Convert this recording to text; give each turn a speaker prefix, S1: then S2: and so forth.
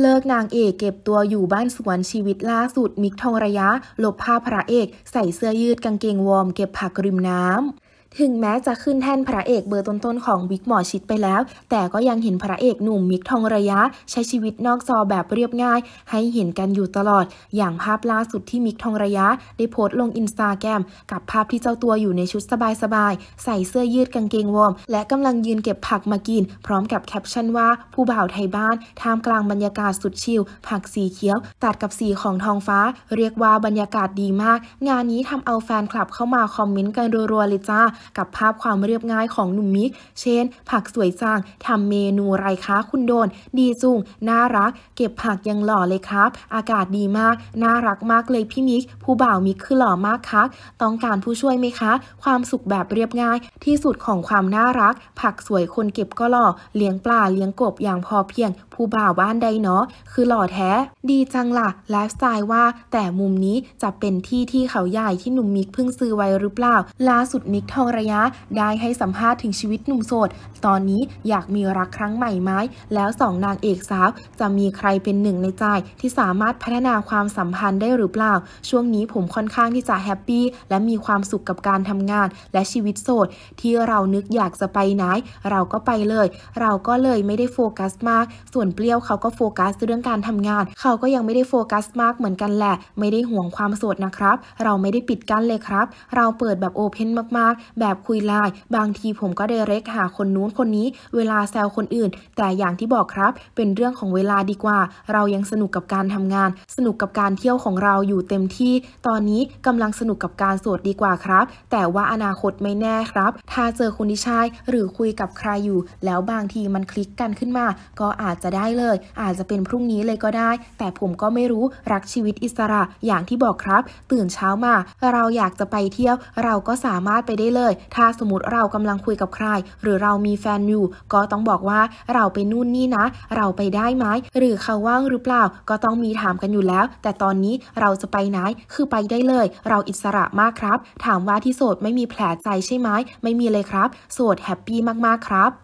S1: เลิกนางเอกเก็บตัวอยู่บ้านสวนชีวิตล่าสุดมิกทองระยะหลบภาพพระเอก ใส่เสื้อยืดกางเกงวอร์มเก็บผักริมน้ำถึงแม้จะขึ้นแท่นพระเอกเบอร์ต้นๆของวิกหมอชิดไปแล้ว แต่ก็ยังเห็นพระเอกหนุ่มมิกทองระยะใช้ชีวิตนอกจอแบบเรียบง่ายให้เห็นกันอยู่ตลอด อย่างภาพล่าสุดที่มิกทองระยะ ได้โพสต์ลงอินสตาแกรมกับภาพที่เจ้าตัวอยู่ในชุดสบายๆ ใส่เสื้อยืดกางเกงวอร์มและกำลังยืนเก็บผักมากิน พร้อมกับแคปชั่นว่า ผู้บ่าวไทยบ้านท่ามกลางบรรยากาศสุดชิลผักสีเขียว ตัดกับสีของทองฟ้าเรียกว่าบรรยากาศดีมาก งานนี้ทำเอาแฟนคลับเข้ามาคอมเมนต์กันรัวๆเลยจ้ากับภาพความเรียบง่ายของหนุ่มมิก เช่น ผักสวยจังทำเมนูไรคะ คุณโดน ดีจุงน่ารัก เก็บผักยังหล่อเลยครับ อากาศดีมาก น่ารักมากเลยพี่มิกผู้บ่าวมิกคือหล่อมากครัต้องการผู้ช่วยไหมคะ ความสุขแบบเรียบง่าย ที่สุดของความน่ารัก ผักสวยคนเก็บก็หล่อเลี้ยงปลาเลี้ยงกบอย่างพอเพียงผู้บ่าวบ้านใดเนาะคือหล่อแท้ ดีจังละ่ะไลฟ์สไตล์ว่า แต่มุมนี้จะเป็นที่ที่เขาใหญ่ที่หนุ่มมิกเพิ่งซื้อไว้หรือเปล่าล่าสุดมิกทองระยะได้ให้สัมภาษณ์ถึงชีวิตหนุ่มโสด ตอนนี้อยากมีรักครั้งใหม่ไหมแล้วสองนางเอกสาว จะมีใครเป็นหนึ่งในใจ ที่สามารถพัฒนาความสัมพันธ์ได้หรือเปล่า ช่วงนี้ผมค่อนข้างที่จะแฮปปี้และมีความสุขกับการทำงานและชีวิตโสดที่เรานึกอยากจะไปไหนเราก็ไปเลย เราก็เลยไม่ได้โฟกัสมากส่วนนเปรี้ยวเขาก็โฟกัสเรื่องการทำงานเขาก็ยังไม่ได้โฟกัสมากเหมือนกันแหละ ไม่ได้ห่วงความโสดนะครับ เราไม่ได้ปิดกั้นเลยครับ เราเปิดแบบโอเพนมาก ๆ แบบคุยไลน์ บางทีผมก็ได้เรกหาคนนู้นคนนี้ เวลาแซวคนอื่น แต่อย่างที่บอกครับ เป็นเรื่องของเวลาดีกว่า เรายังสนุกกับการทำงาน สนุกกับการเที่ยวของเราอยู่เต็มที่ ตอนนี้กำลังสนุกกับการโสดดีกว่าครับ แต่ว่าอนาคตไม่แน่ครับ ถ้าเจอคนที่ใช่หรือคุยกับใครอยู่ แล้วบางทีมันคลิกกันขึ้นมา ก็อาจจะได้เลย อาจจะเป็นพรุ่งนี้เลยก็ได้ แต่ผมก็ไม่รู้รักชีวิตอิสระอย่างที่บอกครับ ตื่นเช้ามาเราอยากจะไปเที่ยวเราก็สามารถไปได้เลย ถ้าสมมติเรากำลังคุยกับใคร หรือเรามีแฟนอยู่ก็ต้องบอกว่าเราไปนู่นนี่นะ เราไปได้ไหมหรือเขาว่างหรือเปล่าก็ต้องมีถามกันอยู่แล้ว แต่ตอนนี้เราจะไปไหน คือไปได้เลยเราอิสระมากครับ ถามว่าที่โสดไม่มีแผลใจใช่ไหมไม่มีเลยครับ โสดแฮปปี้มากๆครับ